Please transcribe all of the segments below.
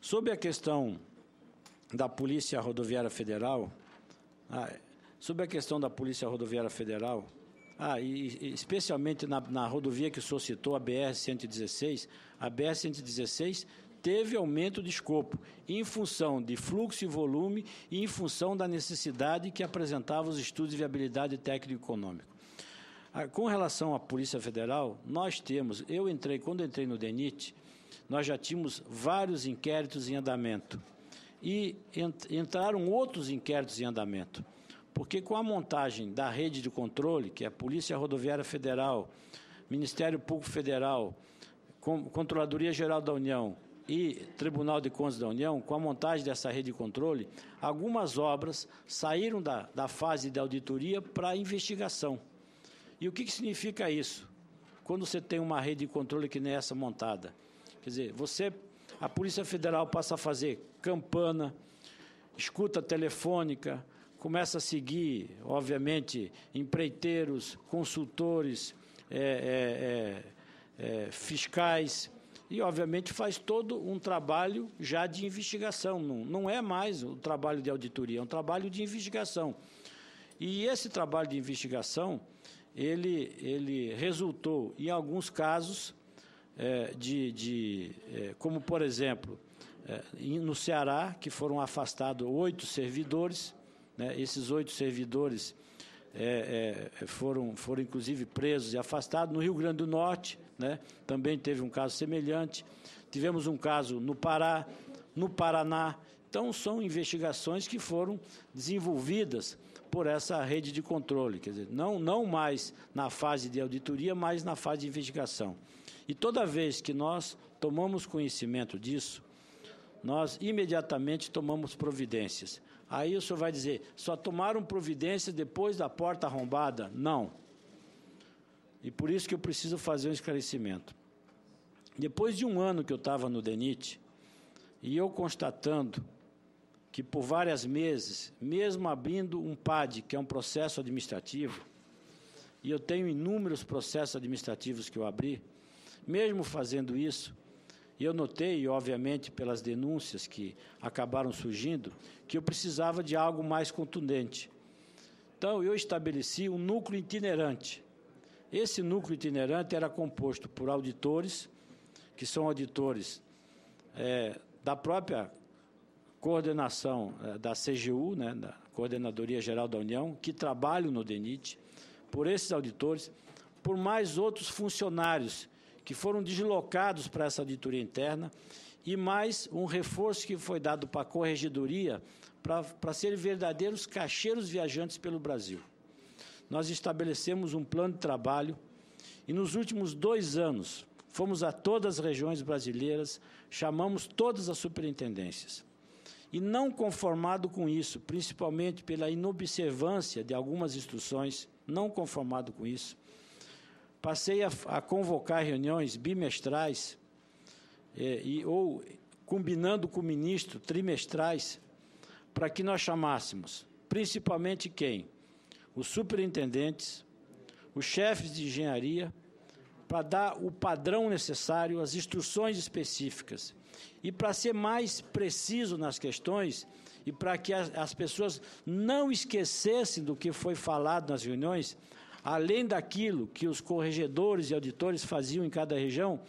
Sobre a questão da Polícia Rodoviária Federal, ah, sobre a questão da Polícia Rodoviária Federal, ah, e, e especialmente na, na, rodovia que o senhor citou, a BR-116, a BR-116 teve aumento de escopo em função de fluxo e volume e em função da necessidade que apresentava os estudos de viabilidade técnico-econômico. Ah, com relação à Polícia Federal, nós temos, eu entrei, quando entrei no DENIT, nós já tínhamos vários inquéritos em andamento. E entraram outros inquéritos em andamento. Porque com a montagem da rede de controle, que é a Polícia Rodoviária Federal, Ministério Público Federal, Controladoria Geral da União e Tribunal de Contas da União, com a montagem dessa rede de controle, algumas obras saíram da, da fase de auditoria para investigação. E o que, que significa isso? Quando você tem uma rede de controle que nem essa montada, Quer dizer, você, a Polícia Federal passa a fazer campana, escuta telefônica, começa a seguir, obviamente, empreiteiros, consultores, é, é, é, é fiscais e, obviamente, faz todo um trabalho já de investigação. Não, não é mais o um trabalho de auditoria, é um trabalho de investigação. E esse trabalho de investigação, ele, ele resultou, em alguns casos, é, de, de é, como por exemplo, é, no Ceará, que foram afastados oito servidores, né, esses oito servidores é, é, foram, foram inclusive presos e afastados. No Rio Grande do Norte, né, também teve um caso semelhante. Tivemos um caso no Pará, no Paraná. Então, são investigações que foram desenvolvidas por essa rede de controle, quer dizer, não, não mais na fase de auditoria, mas na fase de investigação. E toda vez que nós tomamos conhecimento disso, nós imediatamente tomamos providências. Aí o senhor vai dizer, só tomaram providências depois da porta arrombada? Não. E por isso que eu preciso fazer um esclarecimento. Depois de um ano que eu estava no DENIT, e eu constatando que por várias meses, mesmo abrindo um PAD, que é um processo administrativo, e eu tenho inúmeros processos administrativos que eu abri, mesmo fazendo isso, e eu notei, obviamente, pelas denúncias que acabaram surgindo, que eu precisava de algo mais contundente. Então, eu estabeleci um núcleo itinerante. Esse núcleo itinerante era composto por auditores, que são auditores é, da própria coordenação eh, da CGU, né, da Coordenadoria Geral da União, que trabalham no DENIT, por esses auditores, por mais outros funcionários que foram deslocados para essa auditoria interna e mais um reforço que foi dado para a corregedoria para, para serem verdadeiros caixeiros viajantes pelo Brasil. Nós estabelecemos um plano de trabalho e nos últimos dois anos Fomos a todas as regiões brasileiras, chamamos todas as superintendências. E não conformado com isso, principalmente pela inobservância de algumas instruções, não conformado com isso, passei a, a convocar reuniões bimestrais é, e, ou combinando com o ministro trimestrais para que nós chamássemos, principalmente quem? Os superintendentes, os chefes de engenharia para dar o padrão necessário, as instruções específicas. E para ser mais preciso nas questões e para que as, as pessoas não esquecessem do que foi falado nas reuniões, além daquilo que os corregedores e auditores faziam em cada região,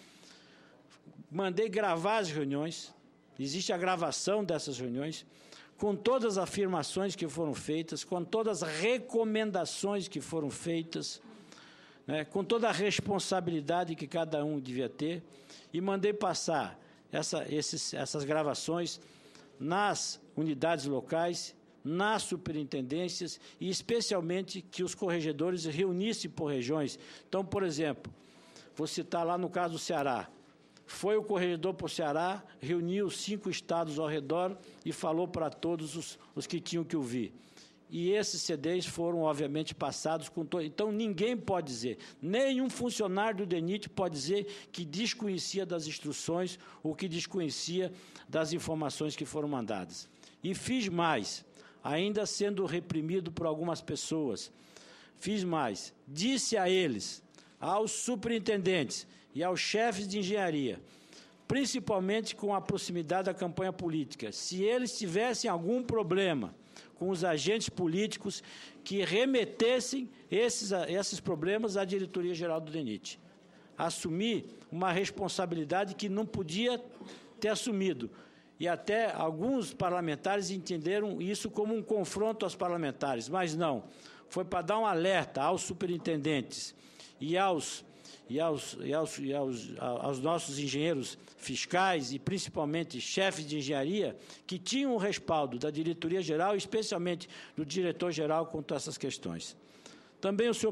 mandei gravar as reuniões, existe a gravação dessas reuniões, com todas as afirmações que foram feitas, com todas as recomendações que foram feitas né, com toda a responsabilidade que cada um devia ter, e mandei passar essa, esses, essas gravações nas unidades locais, nas superintendências e especialmente que os corregedores reunissem por regiões. Então, por exemplo, vou citar lá no caso do Ceará. Foi o corregedor para o Ceará, reuniu cinco estados ao redor e falou para todos os, os que tinham que ouvir. E esses CDs foram, obviamente, passados com. todo. Então, ninguém pode dizer, nenhum funcionário do DENIT pode dizer que desconhecia das instruções ou que desconhecia das informações que foram mandadas. E fiz mais, ainda sendo reprimido por algumas pessoas, fiz mais, disse a eles, aos superintendentes e aos chefes de engenharia, principalmente com a proximidade da campanha política, se eles tivessem algum problema com os agentes políticos que remetessem esses, esses problemas à diretoria geral do DENIT. Assumir uma responsabilidade que não podia ter assumido. E até alguns parlamentares entenderam isso como um confronto aos parlamentares, mas não. Foi para dar um alerta aos superintendentes e aos e aos, e aos, e aos, aos nossos engenheiros fiscais e principalmente chefes de engenharia que tinham o respaldo da diretoria geral, especialmente do diretor geral quanto a essas questões. Também o senhor